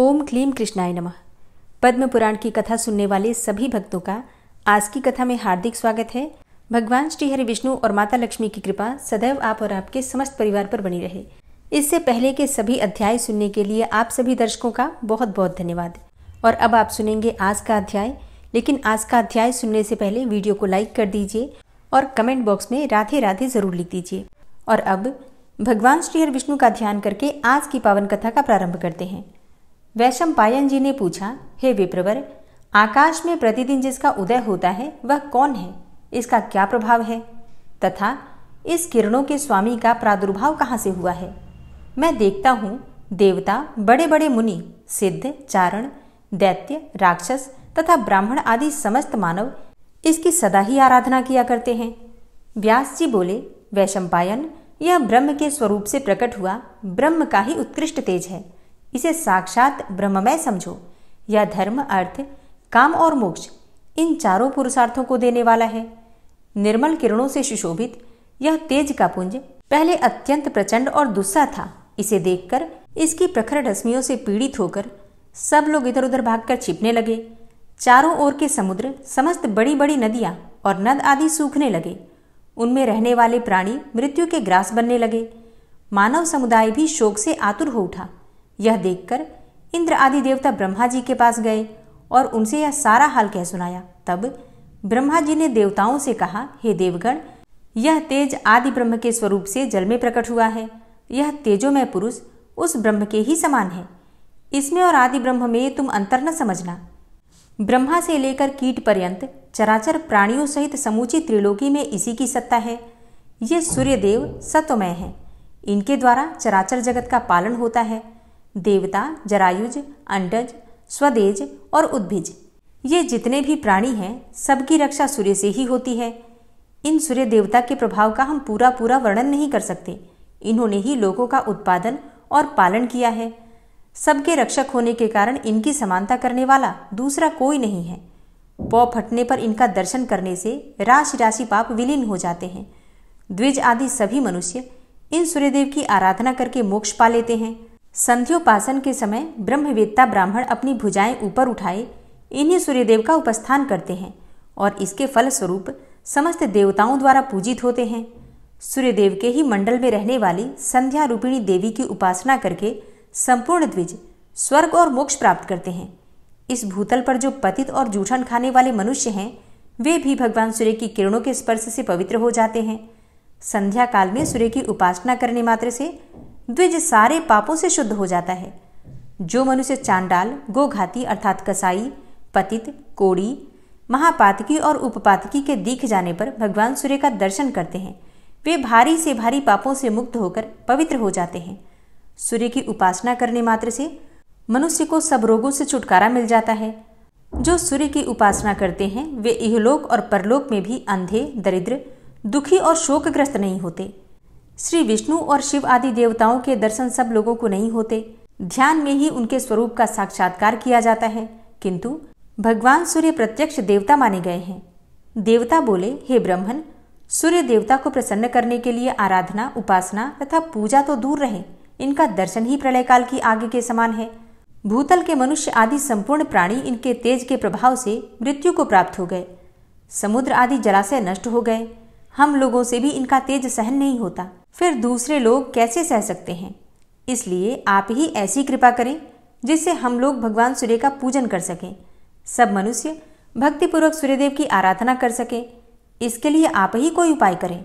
ओम क्लीम कृष्णाय नमः पद्म पुराण की कथा सुनने वाले सभी भक्तों का आज की कथा में हार्दिक स्वागत है भगवान श्री हरि विष्णु और माता लक्ष्मी की कृपा सदैव आप और आपके समस्त परिवार पर बनी रहे इससे पहले के सभी अध्याय सुनने के लिए आप सभी दर्शकों का बहुत बहुत धन्यवाद और अब आप सुनेंगे आज का अध्याय लेकिन आज का अध्याय सुनने से पहले वीडियो को लाइक कर दीजिए और कमेंट बॉक्स में राधे राधे जरूर लिख दीजिए और अब भगवान श्री हरि विष्णु का ध्यान करके आज की पावन कथा का प्रारंभ करते हैं वैशम पायन जी ने पूछा हे विप्रवर आकाश में प्रतिदिन जिसका उदय होता है वह कौन है इसका क्या प्रभाव है तथा इस किरणों के स्वामी का प्रादुर्भाव कहाँ से हुआ है मैं देखता हूँ देवता बड़े बड़े मुनि सिद्ध चारण दैत्य राक्षस तथा ब्राह्मण आदि समस्त मानव इसकी सदा ही आराधना किया करते हैं व्यास जी बोले वैशंपायन यह ब्रह्म के स्वरूप से प्रकट हुआ ब्रह्म का ही उत्कृष्ट तेज है इसे साक्षात ब्रह्ममय समझो यह धर्म अर्थ काम और मोक्ष इन चारों पुरुषार्थों को देने वाला है निर्मल किरणों से सुशोभित यह तेज का पुंज पहले अत्यंत प्रचंड और दुस्सा था इसे देखकर इसकी प्रखर रश्मियों से पीड़ित होकर सब लोग इधर उधर भागकर छिपने लगे चारों ओर के समुद्र समस्त बड़ी बड़ी नदियां और नद आदि सूखने लगे उनमें रहने वाले प्राणी मृत्यु के ग्रास बनने लगे मानव समुदाय भी शोक से आतुर हो उठा यह देखकर इंद्र आदि देवता ब्रह्मा जी के पास गए और उनसे यह सारा हाल कह सुनाया तब ब्रह्मा जी ने देवताओं से कहा हे देवगण यह तेज आदि ब्रह्म के स्वरूप से जल में प्रकट हुआ है यह तेजोमय पुरुष उस ब्रह्म के ही समान है इसमें और आदि ब्रह्म में तुम अंतर न समझना ब्रह्मा से लेकर कीट पर्यंत चराचर प्राणियों सहित समूची त्रिलोकी में इसी की सत्ता है ये सूर्यदेव सत्वमय हैं इनके द्वारा चराचर जगत का पालन होता है देवता जरायुज अंडज स्वदेज और उद्भिज ये जितने भी प्राणी हैं सबकी रक्षा सूर्य से ही होती है इन सूर्य देवता के प्रभाव का हम पूरा पूरा वर्णन नहीं कर सकते इन्होंने ही लोगों का उत्पादन और पालन किया है सबके रक्षक होने के कारण इनकी समानता करने वाला दूसरा कोई नहीं है पौ फटने पर इनका दर्शन करने से राशि राशि पाप विलीन हो जाते हैं द्विज आदि सभी मनुष्य इन सूर्यदेव की आराधना करके मोक्ष पा लेते हैं संध्योपासन के समय ब्रह्मवेत्ता ब्राह्मण अपनी भुजाएं ऊपर उठाए इन्हीं सूर्यदेव का उपस्थान करते हैं और इसके फलस्वरूप समस्त देवताओं द्वारा पूजित होते हैं सूर्यदेव के ही मंडल में रहने वाली संध्या रूपिणी देवी की उपासना करके संपूर्ण द्विज स्वर्ग और मोक्ष प्राप्त करते हैं इस भूतल पर जो पतित और जूठन खाने वाले मनुष्य हैं वे भी भगवान सूर्य की किरणों के स्पर्श से पवित्र हो जाते हैं संध्या काल में सूर्य की उपासना करने मात्र से द्विज सारे पापों से शुद्ध हो जाता है जो मनुष्य चांडाल गोघाती अर्थात कसाई पतित कोड़ी महापातकी और उपपातकी के दिख जाने पर भगवान सूर्य का दर्शन करते हैं वे भारी से भारी पापों से मुक्त होकर पवित्र हो जाते हैं सूर्य की उपासना करने मात्र से मनुष्य को सब रोगों से छुटकारा मिल जाता है जो सूर्य की उपासना करते हैं वे इहलोक और परलोक में भी अंधे दरिद्र दुखी और शोकग्रस्त नहीं होते श्री विष्णु और शिव आदि देवताओं के दर्शन सब लोगों को नहीं होते ध्यान में ही उनके स्वरूप का साक्षात्कार किया जाता है किंतु भगवान सूर्य प्रत्यक्ष देवता माने गए हैं देवता बोले हे ब्राह्मण सूर्य देवता को प्रसन्न करने के लिए आराधना उपासना तथा पूजा तो दूर रहे इनका दर्शन ही प्रलय काल की आगे के समान है भूतल के मनुष्य आदि संपूर्ण प्राणी इनके तेज के प्रभाव से मृत्यु को प्राप्त हो गए समुद्र आदि जलाशय नष्ट हो गए हम लोगों से भी इनका तेज सहन नहीं होता फिर दूसरे लोग कैसे सह सकते हैं इसलिए आप ही ऐसी कृपा करें जिससे हम लोग भगवान सूर्य का पूजन कर सकें सब मनुष्य भक्तिपूर्वक सूर्यदेव की आराधना कर सके इसके लिए आप ही कोई उपाय करें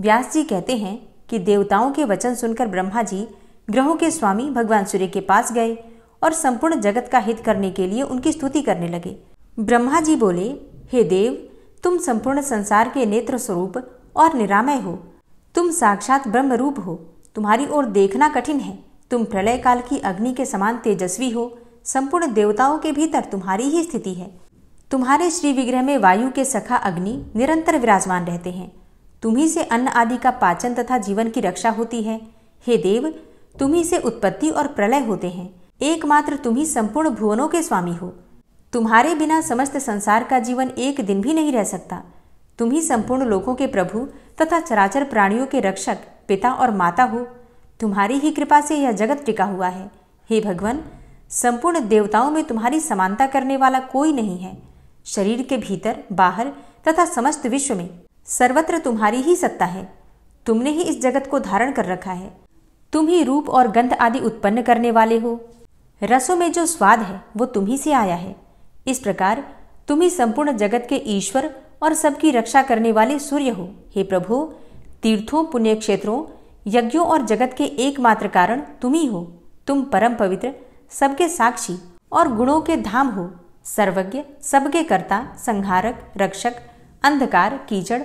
व्यास जी कहते हैं कि देवताओं के वचन सुनकर ब्रह्मा जी ग्रहों के स्वामी भगवान सूर्य के पास गए और संपूर्ण जगत का हित करने के लिए उनकी स्तुति करने लगे ब्रह्मा जी बोले हे देव तुम संपूर्ण संसार के नेत्र स्वरूप और निरामय हो तुम साक्षात ब्रह्म रूप हो तुम्हारी ओर देखना कठिन है तुम प्रलय काल की अग्नि के समान तेजस्वी हो संपूर्ण देवताओं के भीतर तुम्हारी ही स्थिति है तुम्हारे श्री विग्रह में वायु के सखा अग्नि निरंतर विराजमान रहते हैं तुम्ही से अन्न आदि का पाचन तथा जीवन की रक्षा होती है हे देव तुम्ही से उत्पत्ति और प्रलय होते हैं एकमात्र तुम्ही संपूर्ण भुवनों के स्वामी हो तुम्हारे बिना समस्त संसार का जीवन एक दिन भी नहीं रह सकता तुम ही संपूर्ण लोगों के प्रभु तथा चराचर प्राणियों के रक्षक पिता और माता हो तुम्हारी ही कृपा से यह जगत टिका हुआ है हे भगवान संपूर्ण देवताओं में तुम्हारी समानता करने वाला कोई नहीं है शरीर के भीतर बाहर तथा समस्त विश्व में सर्वत्र तुम्हारी ही सत्ता है तुमने ही इस जगत को धारण कर रखा है तुम ही रूप और गंध आदि उत्पन्न करने वाले हो रसों में जो स्वाद है वो तुम ही से आया है इस प्रकार तुम ही संपूर्ण जगत के ईश्वर और सबकी रक्षा करने वाले सूर्य हो हे प्रभु तीर्थों पुण्य क्षेत्रों यज्ञों और जगत के एकमात्र कारण तुम ही हो तुम परम पवित्र सबके साक्षी और गुणों के धाम हो सर्वज्ञ सबके कर्ता संहारक रक्षक अंधकार कीचड़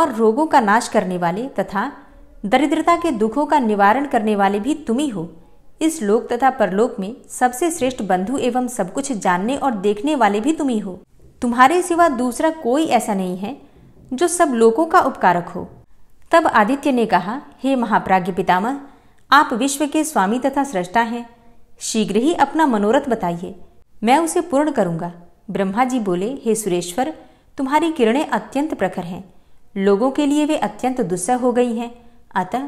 और रोगों का नाश करने वाले तथा दरिद्रता के दुखों का निवारण करने वाले भी तुम ही हो इस लोक तथा परलोक में सबसे श्रेष्ठ बंधु एवं सब कुछ जानने और देखने वाले भी तुम ही हो तुम्हारे सिवा दूसरा कोई ऐसा नहीं है जो सब लोगों का उपकारक हो तब आदित्य ने कहा हे महाप्राज्ञ पितामह आप विश्व के स्वामी तथा सृष्टा हैं शीघ्र ही अपना मनोरथ बताइए मैं उसे पूर्ण करूंगा ब्रह्मा जी बोले हे सुरेश्वर तुम्हारी किरणें अत्यंत प्रखर हैं लोगों के लिए वे अत्यंत दुस्सह हो गई हैं अतः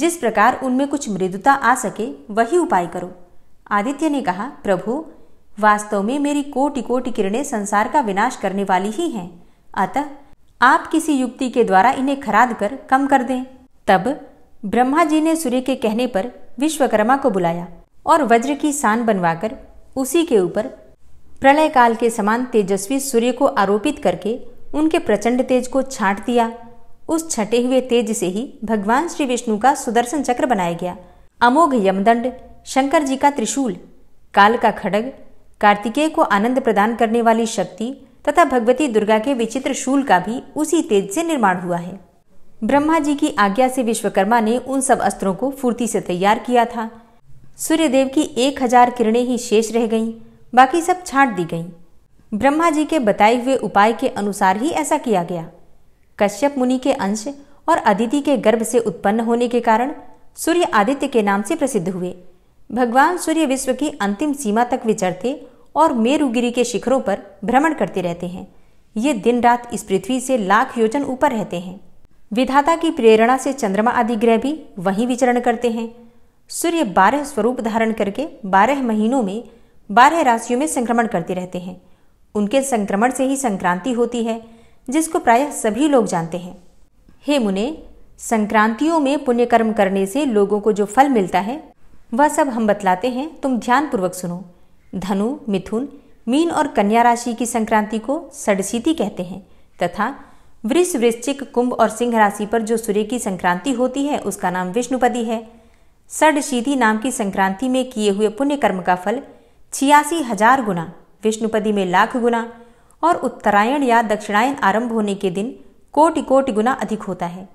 जिस प्रकार उनमें कुछ मृदुता आ सके वही उपाय करो आदित्य ने कहा प्रभु वास्तव में मेरी कोटि कोटि किरणें संसार का विनाश करने वाली ही हैं अतः आप किसी युक्ति के द्वारा इन्हें खराद कर कम कर दें तब ब्रह्मा जी ने सूर्य के कहने पर विश्वकर्मा को बुलाया और वज्र की शान बनवाकर उसी के ऊपर प्रलय काल के समान तेजस्वी सूर्य को आरोपित करके उनके प्रचंड तेज को छांट दिया उस छटे हुए तेज से ही भगवान श्री विष्णु का सुदर्शन चक्र बनाया गया अमोघ यमदंड शंकर जी का त्रिशूल काल का खड़ग कार्तिकेय को आनंद प्रदान करने वाली शक्ति तथा भगवती दुर्गा के विचित्र शूल का भी उसी तेज से निर्माण हुआ है ब्रह्मा जी की आज्ञा से विश्वकर्मा ने उन सब अस्त्रों को फूर्ती से तैयार किया था सूर्यदेव की एक हजार किरणें ही शेष रह गईं, बाकी सब छांट दी गईं। ब्रह्मा जी के बताए हुए उपाय के अनुसार ही ऐसा किया गया कश्यप मुनि के अंश और अदिति के गर्भ से उत्पन्न होने के कारण सूर्य आदित्य के नाम से प्रसिद्ध हुए भगवान सूर्य विश्व की अंतिम सीमा तक विचरते और मेरुगिरी के शिखरों पर भ्रमण करते रहते हैं ये दिन रात इस पृथ्वी से लाख योजन ऊपर रहते हैं विधाता की प्रेरणा से चंद्रमा आदि ग्रह भी वहीं विचरण करते हैं सूर्य बारह स्वरूप धारण करके बारह महीनों में बारह राशियों में संक्रमण करते रहते हैं उनके संक्रमण से ही संक्रांति होती है जिसको प्रायः सभी लोग जानते हैं हे मुने संक्रांतियों में पुण्यकर्म करने से लोगों को जो फल मिलता है वह सब हम बतलाते हैं तुम ध्यानपूर्वक सुनो धनु मिथुन मीन और कन्या राशि की संक्रांति को सडसीति कहते हैं तथा वृष वृश्चिक कुंभ और सिंह राशि पर जो सूर्य की संक्रांति होती है उसका नाम विष्णुपदी है सडशीति नाम की संक्रांति में किए हुए पुण्य कर्म का फल छियासी हजार गुना विष्णुपदी में लाख गुना और उत्तरायण या दक्षिणायन आरंभ होने के दिन कोटि कोटि गुना अधिक होता है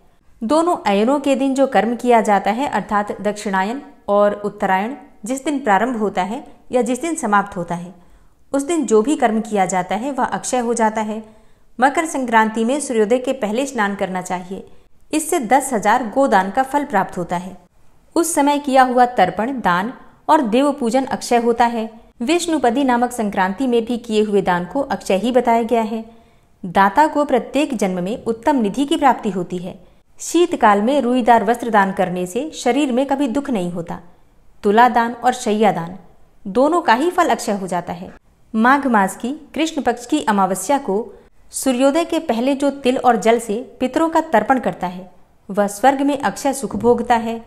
दोनों अयनों के दिन जो कर्म किया जाता है अर्थात दक्षिणायन और उत्तरायण जिस दिन प्रारंभ होता है या जिस दिन समाप्त होता है उस दिन जो भी कर्म किया जाता है वह अक्षय हो जाता है मकर संक्रांति में सूर्योदय के पहले स्नान करना चाहिए इससे दस हजार गोदान का फल प्राप्त होता है उस समय किया हुआ तर्पण दान और देव पूजन अक्षय होता है विष्णुपदी नामक संक्रांति में भी किए हुए दान को अक्षय ही बताया गया है दाता को प्रत्येक जन्म में उत्तम निधि की प्राप्ति होती है शीतकाल में रुईदार वस्त्र दान करने से शरीर में कभी दुख नहीं होता तुला दान और शैया दान दोनों का ही फल अक्षय हो जाता है माघ मास की कृष्ण पक्ष की अमावस्या को सूर्योदय के पहले जो तिल और जल से पितरों का तर्पण करता है वह स्वर्ग में अक्षय सुख भोगता है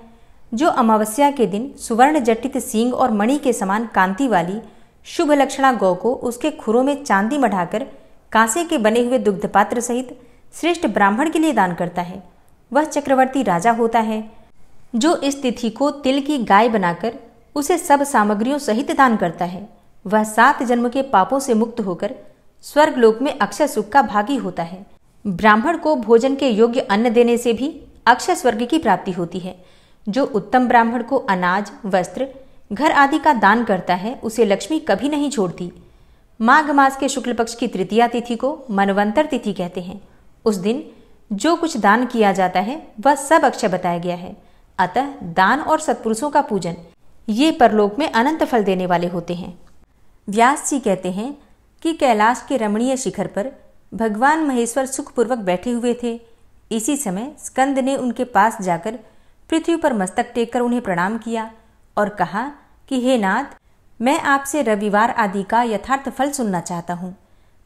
जो अमावस्या के दिन सुवर्ण जटित सींग और मणि के समान कांति वाली शुभ लक्षणा गौ को उसके खुरों में चांदी मढ़ाकर कांसे के बने हुए दुग्ध पात्र सहित श्रेष्ठ ब्राह्मण के लिए दान करता है वह चक्रवर्ती राजा होता है जो इस तिथि को तिल की गाय बनाकर उसे सब सामग्रियों सहित दान करता है वह सात जन्म के पापों से मुक्त होकर स्वर्ग लोक में अक्षय सुख का भागी होता है ब्राह्मण को भोजन के योग्य अन्न देने से भी अक्षय स्वर्ग की प्राप्ति होती है जो उत्तम ब्राह्मण को अनाज वस्त्र घर आदि का दान करता है उसे लक्ष्मी कभी नहीं छोड़ती माघ मास के शुक्ल पक्ष की तृतीया तिथि को मनवंतर तिथि कहते हैं उस दिन जो कुछ दान किया जाता है वह सब अक्षय बताया गया है अतः दान और सत्पुरुषों का पूजन ये परलोक में अनंत फल देने वाले होते हैं व्यास जी कहते हैं कि कैलाश के रमणीय शिखर पर भगवान महेश्वर सुखपूर्वक बैठे हुए थे इसी समय स्कंद ने उनके पास जाकर पृथ्वी पर मस्तक टेककर उन्हें प्रणाम किया और कहा कि हे नाथ मैं आपसे रविवार आदि का यथार्थ फल सुनना चाहता हूँ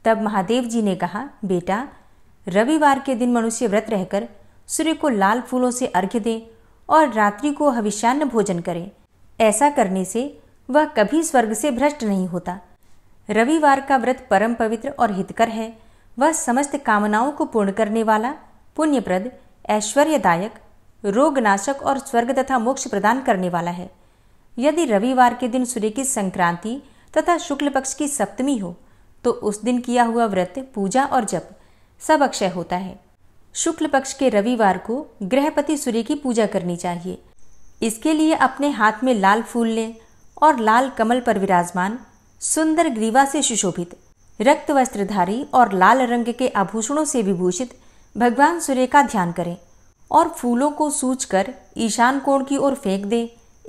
तब महादेव जी ने कहा बेटा रविवार के दिन मनुष्य व्रत रहकर सूर्य को लाल फूलों से अर्घ्य दे और रात्रि को हविष्यान्न भोजन करें ऐसा करने से वह कभी स्वर्ग से भ्रष्ट नहीं होता रविवार का व्रत परम पवित्र और हितकर है वह समस्त कामनाओं को पूर्ण करने वाला पुण्यप्रद ऐश्वर्यदायक रोगनाशक और स्वर्ग तथा मोक्ष प्रदान करने वाला है यदि रविवार के दिन सूर्य की संक्रांति तथा शुक्ल पक्ष की सप्तमी हो तो उस दिन किया हुआ व्रत पूजा और जप सब अक्षय होता है शुक्ल पक्ष के रविवार को ग्रहपति सूर्य की पूजा करनी चाहिए इसके लिए अपने हाथ में लाल फूल लें और लाल कमल पर विराजमान सुंदर ग्रीवा से सुशोभित रक्त वस्त्रधारी और लाल रंग के आभूषणों से विभूषित भगवान सूर्य का ध्यान करें और फूलों को सूच कर ईशान कोण की ओर फेंक दे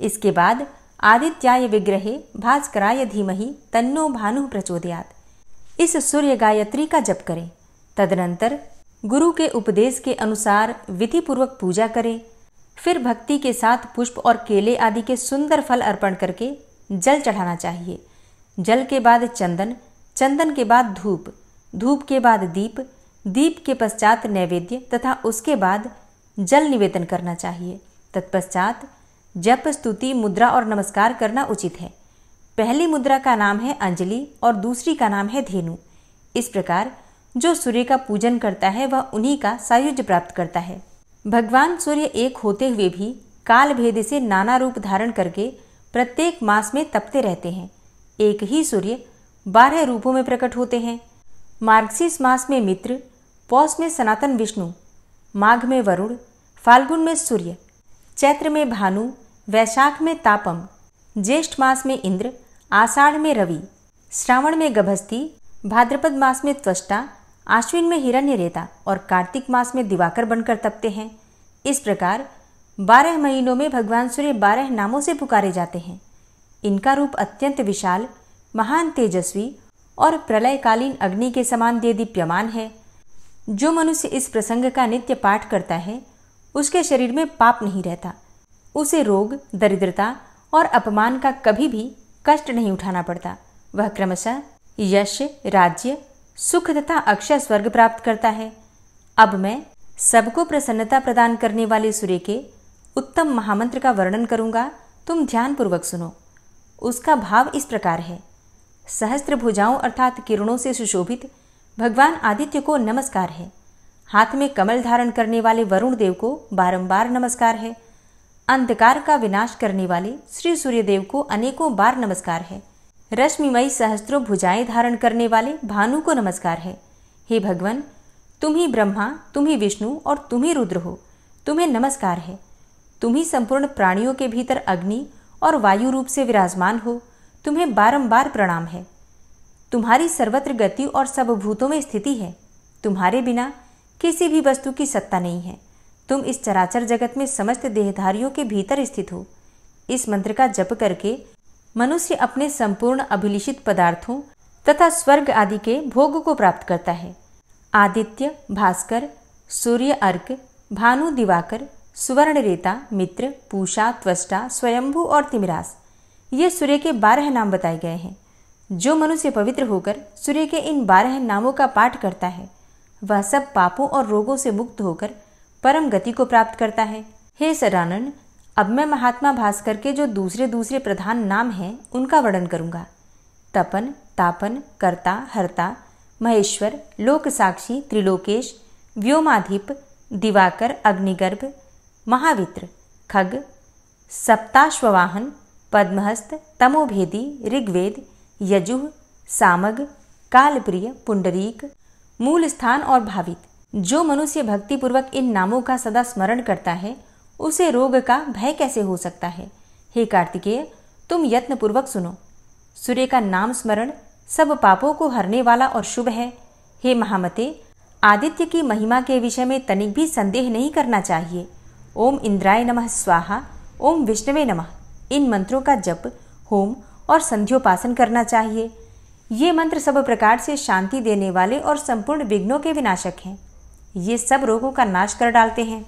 इसके बाद आदित्याय विग्रहे भास्कराय धीमहि तन्नो भानु प्रचोदयात इस सूर्य गायत्री का जप करें तदनंतर गुरु के उपदेश के अनुसार विधि पूर्वक पूजा करें फिर भक्ति के साथ पुष्प और केले आदि के सुंदर फल अर्पण करके जल चढ़ाना चाहिए जल के बाद चंदन चंदन के बाद धूप धूप के बाद दीप दीप के पश्चात नैवेद्य तथा उसके बाद जल निवेदन करना चाहिए तत्पश्चात जप स्तुति मुद्रा और नमस्कार करना उचित है पहली मुद्रा का नाम है अंजलि और दूसरी का नाम है धेनु इस प्रकार जो सूर्य का पूजन करता है वह उन्हीं का सायुज प्राप्त करता है भगवान सूर्य एक होते हुए भी काल भेद से नाना रूप धारण करके प्रत्येक मास में तपते रहते हैं एक ही सूर्य बारह रूपों में प्रकट होते हैं मार्गसिस मास में मित्र पौष में सनातन विष्णु माघ में वरुण फाल्गुन में सूर्य चैत्र में भानु वैशाख में तापम ज्येष्ठ मास में इंद्र आषाढ़ में रवि श्रावण में गभस्ती भाद्रपद मास में त्वष्टा आश्विन में हिरण्य रेता और कार्तिक मास में दिवाकर बनकर तपते हैं इस प्रकार बारह महीनों में भगवान सूर्य बारह नामों से पुकारे जाते हैं इनका रूप अत्यंत विशाल महान तेजस्वी और प्रलयकालीन अग्नि के समान दे दीप्यमान है जो मनुष्य इस प्रसंग का नित्य पाठ करता है उसके शरीर में पाप नहीं रहता उसे रोग दरिद्रता और अपमान का कभी भी कष्ट नहीं उठाना पड़ता वह क्रमशः यश राज्य सुख तथा अक्षय स्वर्ग प्राप्त करता है अब मैं सबको प्रसन्नता प्रदान करने वाले सूर्य के उत्तम महामंत्र का वर्णन करूंगा तुम ध्यानपूर्वक सुनो उसका भाव इस प्रकार है सहस्त्र भुजाओं अर्थात किरणों से सुशोभित भगवान आदित्य को नमस्कार है हाथ में कमल धारण करने वाले वरुण देव को बारंबार नमस्कार है अंधकार का विनाश करने वाले श्री सूर्य देव को अनेकों बार नमस्कार है रश्मिमयी सहस्त्रो भुजाएं धारण करने वाले भानु को नमस्कार है हे भगवान तुम ही ब्रह्मा तुम ही विष्णु और तुम ही रुद्र हो तुम्हें नमस्कार है तुम ही संपूर्ण प्राणियों के भीतर अग्नि और वायु रूप से विराजमान हो तुम्हें बारंबार प्रणाम है तुम्हारी सर्वत्र गति और सब भूतों में स्थिति है तुम्हारे बिना किसी भी वस्तु की सत्ता नहीं है तुम इस चराचर जगत में समस्त देहधारियों के भीतर स्थित हो इस मंत्र का जप करके मनुष्य अपने संपूर्ण अभिलिषित पदार्थों तथा स्वर्ग आदि के भोग को प्राप्त करता है आदित्य भास्कर सूर्य अर्क भानु दिवाकर सुवर्ण रेता मित्र पूषा त्वष्टा स्वयंभू और तिमिरास ये सूर्य के बारह नाम बताए गए हैं जो मनुष्य पवित्र होकर सूर्य के इन बारह नामों का पाठ करता है वह सब पापों और रोगों से मुक्त होकर परम गति को प्राप्त करता है हे सदानंद अब मैं महात्मा भास्कर के जो दूसरे दूसरे प्रधान नाम हैं उनका वर्णन करूँगा तपन तापन कर्ता हर्ता महेश्वर लोक साक्षी त्रिलोकेश व्योमाधिप दिवाकर अग्निगर्भ महावित्र खग सप्ताश्ववाहन पद्महस्त तमोभेदी ऋग्वेद यजुह सामग कालप्रिय पुंडरीक मूल स्थान और भावित जो मनुष्य भक्तिपूर्वक इन नामों का सदा स्मरण करता है उसे रोग का भय कैसे हो सकता है हे कार्तिकेय तुम यत्न पूर्वक सुनो सूर्य का नाम स्मरण सब पापों को हरने वाला और शुभ है हे महामते आदित्य की महिमा के विषय में तनिक भी संदेह नहीं करना चाहिए ओम इंद्राय नमः स्वाहा ओम विष्णवे नमः इन मंत्रों का जप होम और संध्योपासन करना चाहिए ये मंत्र सब प्रकार से शांति देने वाले और संपूर्ण विघ्नों के विनाशक हैं ये सब रोगों का नाश कर डालते हैं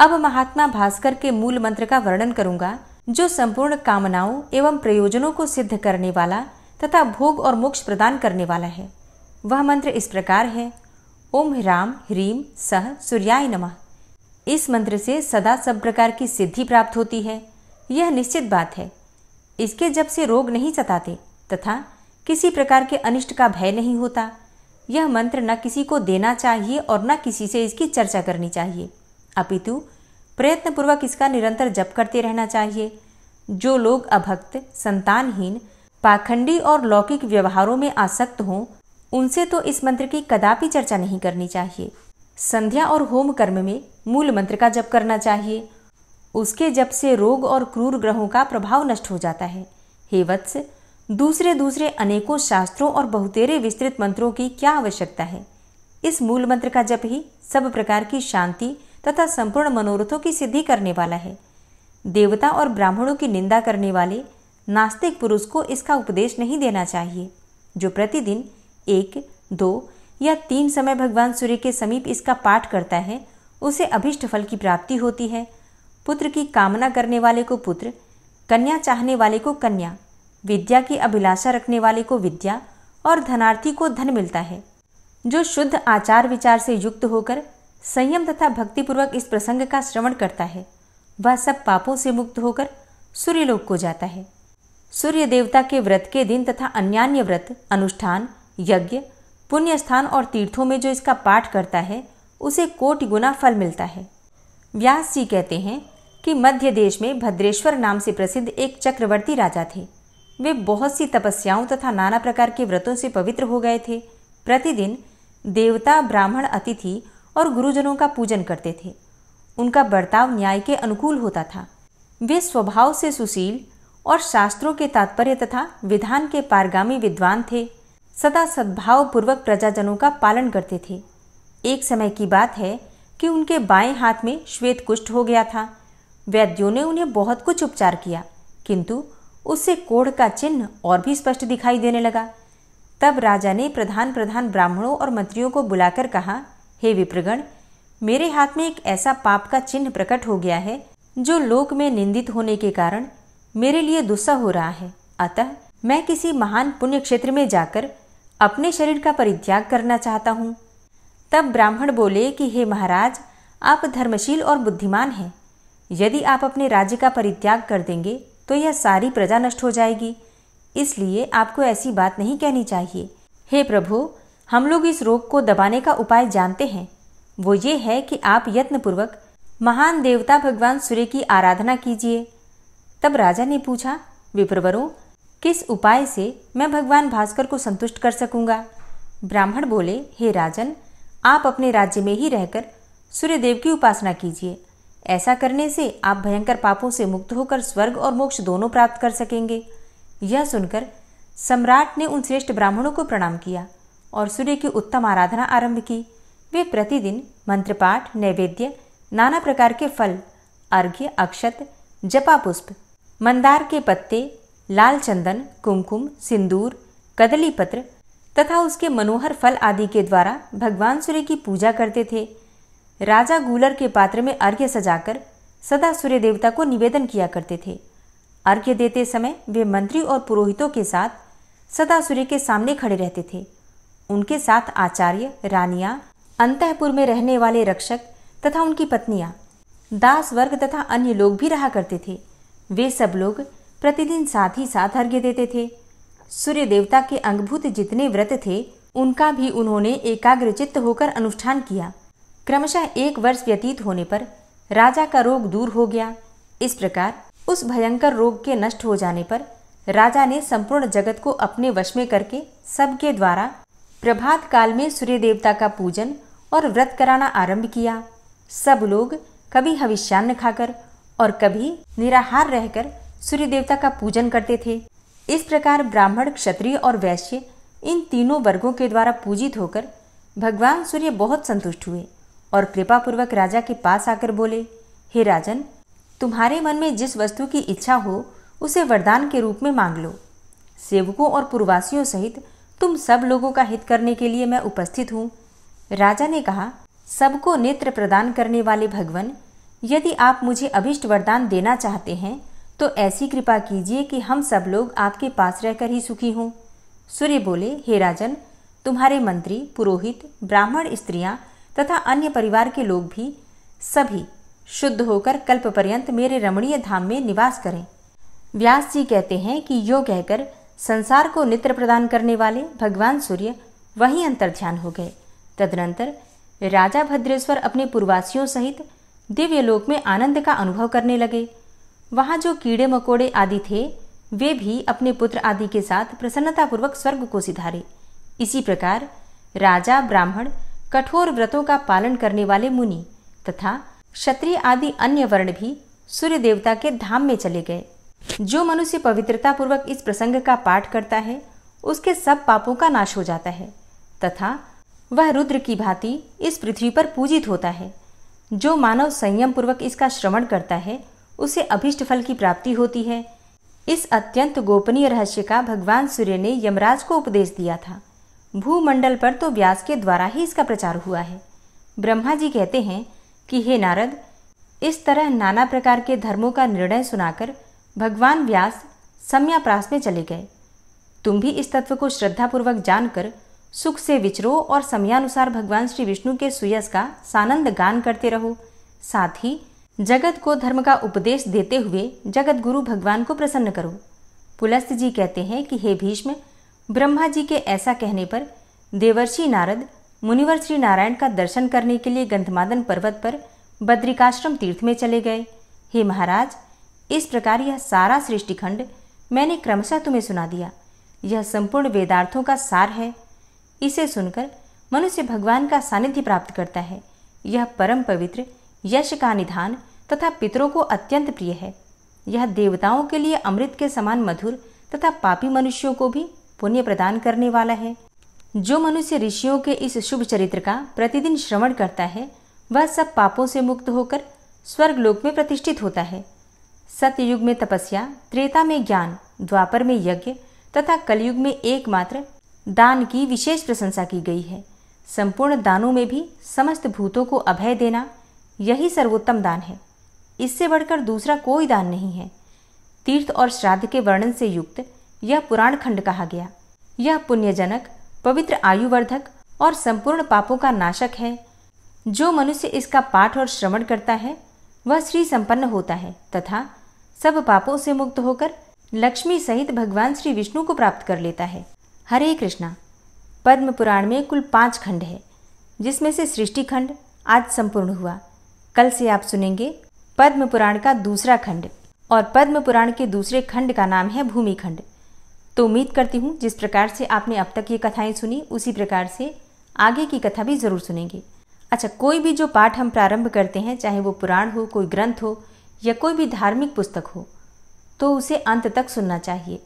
अब महात्मा भास्कर के मूल मंत्र का वर्णन करूंगा जो संपूर्ण कामनाओं एवं प्रयोजनों को सिद्ध करने वाला तथा भोग और मोक्ष प्रदान करने वाला है वह मंत्र इस प्रकार है ओम राम ह्रीम सह सूर्याय नमः इस मंत्र से सदा सब प्रकार की सिद्धि प्राप्त होती है यह निश्चित बात है इसके जब से रोग नहीं सताते तथा किसी प्रकार के अनिष्ट का भय नहीं होता यह मंत्र न किसी को देना चाहिए और न किसी से इसकी चर्चा करनी चाहिए अपितु प्रयत्नपूर्वक इसका निरंतर जप करते रहना चाहिए जो लोग अभक्त संतानहीन पाखंडी और लौकिक व्यवहारों में आसक्त हों उनसे तो इस मंत्र की कदापि चर्चा नहीं करनी चाहिए संध्या और होम कर्म में मूल मंत्र का जप करना चाहिए उसके जब से रोग और क्रूर ग्रहों का प्रभाव नष्ट हो जाता है हे वत्स दूसरे दूसरे अनेकों शास्त्रों और बहुतेरे विस्तृत मंत्रों की क्या आवश्यकता है इस मूल मंत्र का जप ही सब प्रकार की शांति तथा संपूर्ण मनोरथों की सिद्धि करने वाला है देवता और ब्राह्मणों की निंदा करने वाले नास्तिक पुरुष को इसका उपदेश नहीं देना चाहिए जो प्रतिदिन एक दो या तीन समय भगवान सूर्य के समीप इसका पाठ करता है उसे अभिष्ट फल की प्राप्ति होती है पुत्र की कामना करने वाले को पुत्र कन्या चाहने वाले को कन्या विद्या की अभिलाषा रखने वाले को विद्या और धनार्थी को धन मिलता है जो शुद्ध आचार विचार से युक्त होकर संयम तथा भक्तिपूर्वक इस प्रसंग का श्रवण करता है वह सब पापों से मुक्त होकर सूर्यलोक को जाता है सूर्य देवता के व्रत के दिन तथा अन्यान्य व्रत अनुष्ठान यज्ञ पुण्य स्थान और तीर्थों में जो इसका पाठ करता है उसे कोटि गुना फल मिलता है व्यास जी कहते हैं कि मध्य देश में भद्रेश्वर नाम से प्रसिद्ध एक चक्रवर्ती राजा थे वे बहुत सी तपस्याओं तथा नाना प्रकार के व्रतों से पवित्र हो गए थे प्रतिदिन देवता ब्राह्मण अतिथि और गुरुजनों का पूजन करते थे उनका बर्ताव न्याय के अनुकूल होता था वे स्वभाव से सुशील और शास्त्रों के तात्पर्य तथा विधान के पारगामी विद्वान थे सदा सद्भावपूर्वक प्रजाजनों का पालन करते थे एक समय की बात है कि उनके बाएं हाथ में श्वेत कुष्ठ हो गया था वैद्यों ने उन्हें बहुत कुछ उपचार किया किंतु उससे कोढ़ का चिन्ह और भी स्पष्ट दिखाई देने लगा तब राजा ने प्रधान प्रधान ब्राह्मणों और मंत्रियों को बुलाकर कहा हे विप्रगण मेरे हाथ में एक ऐसा पाप का चिन्ह प्रकट हो गया है जो लोक में निंदित होने के कारण मेरे लिए दुस्सा हो रहा है अतः मैं किसी महान पुण्य क्षेत्र में जाकर अपने शरीर का परित्याग करना चाहता हूँ तब ब्राह्मण बोले कि हे महाराज आप धर्मशील और बुद्धिमान हैं यदि आप अपने राज्य का परित्याग कर देंगे तो यह सारी प्रजा नष्ट हो जाएगी इसलिए आपको ऐसी बात नहीं कहनी चाहिए हे प्रभु हम लोग इस रोग को दबाने का उपाय जानते हैं वो ये है कि आप यत्नपूर्वक महान देवता भगवान सूर्य की आराधना कीजिए तब राजा ने पूछा विप्रवरों किस उपाय से मैं भगवान भास्कर को संतुष्ट कर सकूंगा ब्राह्मण बोले हे राजन आप अपने राज्य में ही रहकर सूर्य देव की उपासना कीजिए ऐसा करने से आप भयंकर पापों से मुक्त होकर स्वर्ग और मोक्ष दोनों प्राप्त कर सकेंगे यह सुनकर सम्राट ने उन श्रेष्ठ ब्राह्मणों को प्रणाम किया और सूर्य की उत्तम आराधना आरंभ की वे प्रतिदिन मंत्रपाठ नैवेद्य नाना प्रकार के फल अर्घ्य अक्षत जपा पुष्प मंदार के पत्ते लाल चंदन कुमकुम सिंदूर कदली पत्र तथा उसके मनोहर फल आदि के द्वारा भगवान सूर्य की पूजा करते थे राजा गूलर के पात्र में अर्घ्य सजाकर सदा सूर्य देवता को निवेदन किया करते थे अर्घ्य देते समय वे मंत्री और पुरोहितों के साथ सदा सूर्य के सामने खड़े रहते थे उनके साथ आचार्य रानिया अंतपुर में रहने वाले रक्षक तथा उनकी पत्नियां दास वर्ग तथा अन्य लोग भी रहा करते थे वे सब लोग प्रतिदिन साथ ही साथ अर्घ्य देते थे सूर्य देवता के अंगभूत जितने व्रत थे उनका भी उन्होंने एकाग्रचित्त होकर अनुष्ठान किया क्रमशः एक वर्ष व्यतीत होने पर राजा का रोग दूर हो गया इस प्रकार उस भयंकर रोग के नष्ट हो जाने पर राजा ने संपूर्ण जगत को अपने वश में करके सबके द्वारा प्रभात काल में सूर्य देवता का पूजन और व्रत कराना आरंभ किया सब लोग कभी हविष्यान्न खाकर और कभी निराहार रहकर सूर्य देवता का पूजन करते थे इस प्रकार ब्राह्मण क्षत्रिय और वैश्य इन तीनों वर्गों के द्वारा पूजित होकर भगवान सूर्य बहुत संतुष्ट हुए और कृपापूर्वक राजा के पास आकर बोले हे राजन तुम्हारे मन में जिस वस्तु की इच्छा हो उसे वरदान के रूप में मांग लो सेवकों और पूर्वासियों सहित तुम सब लोगों का हित करने के लिए मैं उपस्थित हूँ राजा ने कहा सबको नेत्र प्रदान करने वाले भगवान यदि आप मुझे अभिष्ट वरदान देना चाहते हैं तो ऐसी कृपा कीजिए कि हम सब लोग आपके पास रहकर ही सुखी हों सूर्य बोले हे राजन तुम्हारे मंत्री पुरोहित ब्राह्मण स्त्रियां तथा अन्य परिवार के लोग भी सभी शुद्ध होकर कल्प पर्यंत मेरे रमणीय धाम में निवास करें व्यास जी कहते हैं कि यो कहकर संसार को नित्र प्रदान करने वाले भगवान सूर्य वहीं ध्यान हो गए तदनंतर राजा भद्रेश्वर अपने पूर्वासियों सहित दिव्य लोक में आनंद का अनुभव करने लगे वहां जो कीड़े मकोड़े आदि थे वे भी अपने पुत्र आदि के साथ प्रसन्नतापूर्वक स्वर्ग को सिधारे इसी प्रकार राजा ब्राह्मण कठोर व्रतों का पालन करने वाले मुनि तथा क्षत्रिय आदि अन्य वर्ण भी सूर्य देवता के धाम में चले गए जो मनुष्य पवित्रता पूर्वक इस प्रसंग का पाठ करता है उसके सब पापों का नाश हो जाता है तथा वह रुद्र की भांति इस पृथ्वी पर पूजित होता है जो मानव संयम पूर्वक इसका श्रवण करता है उसे अभिष्ट फल की प्राप्ति होती है इस अत्यंत गोपनीय रहस्य का भगवान सूर्य ने यमराज को उपदेश दिया था भूमंडल पर तो व्यास के द्वारा ही इसका प्रचार हुआ है ब्रह्मा जी कहते हैं कि हे नारद इस तरह नाना प्रकार के धर्मों का निर्णय सुनाकर भगवान व्यास सम्याप्रास में चले गए तुम भी इस तत्व को श्रद्धापूर्वक जानकर सुख से विचरो और समयानुसार भगवान श्री विष्णु के सुयस का सानंद गान करते रहो साथ ही जगत को धर्म का उपदेश देते हुए जगत गुरु भगवान को प्रसन्न करो पुलस्त जी कहते हैं कि हे भीष्म ब्रह्मा जी के ऐसा कहने पर देवर्षि नारद मुनिवर श्री नारायण का दर्शन करने के लिए गंधमादन पर्वत पर बद्रिकाश्रम तीर्थ में चले गए हे महाराज इस प्रकार यह सारा सृष्टिखंड मैंने क्रमशः तुम्हें सुना दिया यह संपूर्ण वेदार्थों का सार है इसे सुनकर मनुष्य भगवान का सानिध्य प्राप्त करता है यह परम पवित्र यश का निधान तथा पितरों को अत्यंत प्रिय है यह देवताओं के लिए अमृत के समान मधुर तथा पापी मनुष्यों को भी पुण्य प्रदान करने वाला है जो मनुष्य ऋषियों के इस शुभ चरित्र का प्रतिदिन श्रवण करता है वह सब पापों से मुक्त होकर स्वर्ग लोक में प्रतिष्ठित होता है सत्ययुग में तपस्या त्रेता में ज्ञान द्वापर में यज्ञ तथा कलयुग में एकमात्र दान की विशेष प्रशंसा की गई है संपूर्ण दानों में भी समस्त भूतों को अभय देना यही सर्वोत्तम दान है इससे बढ़कर दूसरा कोई दान नहीं है तीर्थ और श्राद्ध के वर्णन से युक्त यह पुराण खंड कहा गया यह पुण्यजनक पवित्र आयुवर्धक और संपूर्ण पापों का नाशक है जो मनुष्य इसका पाठ और श्रवण करता है वह श्री संपन्न होता है तथा सब पापों से मुक्त होकर लक्ष्मी सहित भगवान श्री विष्णु को प्राप्त कर लेता है हरे कृष्णा पद्म पुराण में कुल पांच खंड है जिसमें से सृष्टि खंड आज संपूर्ण हुआ कल से आप सुनेंगे पद्म पुराण का दूसरा खंड और पद्म पुराण के दूसरे खंड का नाम है भूमि खंड तो उम्मीद करती हूँ जिस प्रकार से आपने अब तक ये कथाएं सुनी उसी प्रकार से आगे की कथा भी ज़रूर सुनेंगे अच्छा कोई भी जो पाठ हम प्रारंभ करते हैं चाहे वो पुराण हो कोई ग्रंथ हो या कोई भी धार्मिक पुस्तक हो तो उसे अंत तक सुनना चाहिए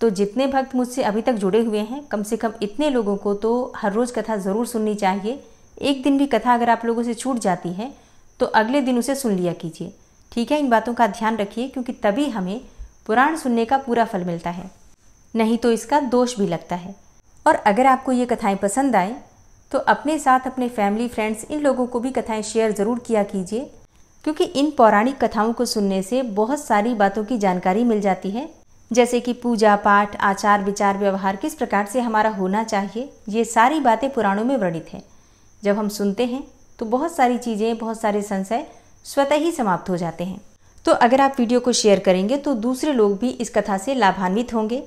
तो जितने भक्त मुझसे अभी तक जुड़े हुए हैं कम से कम इतने लोगों को तो हर रोज़ कथा ज़रूर सुननी चाहिए एक दिन भी कथा अगर आप लोगों से छूट जाती है तो अगले दिन उसे सुन लिया कीजिए ठीक है इन बातों का ध्यान रखिए क्योंकि तभी हमें पुराण सुनने का पूरा फल मिलता है नहीं तो इसका दोष भी लगता है और अगर आपको ये कथाएं पसंद आए तो अपने साथ अपने फैमिली फ्रेंड्स इन लोगों को भी कथाएं शेयर ज़रूर किया कीजिए क्योंकि इन पौराणिक कथाओं को सुनने से बहुत सारी बातों की जानकारी मिल जाती है जैसे कि पूजा पाठ आचार विचार व्यवहार किस प्रकार से हमारा होना चाहिए ये सारी बातें पुराणों में वर्णित हैं जब हम सुनते हैं तो बहुत सारी चीज़ें बहुत सारे संशय स्वतः ही समाप्त हो जाते हैं तो अगर आप वीडियो को शेयर करेंगे तो दूसरे लोग भी इस कथा से लाभान्वित होंगे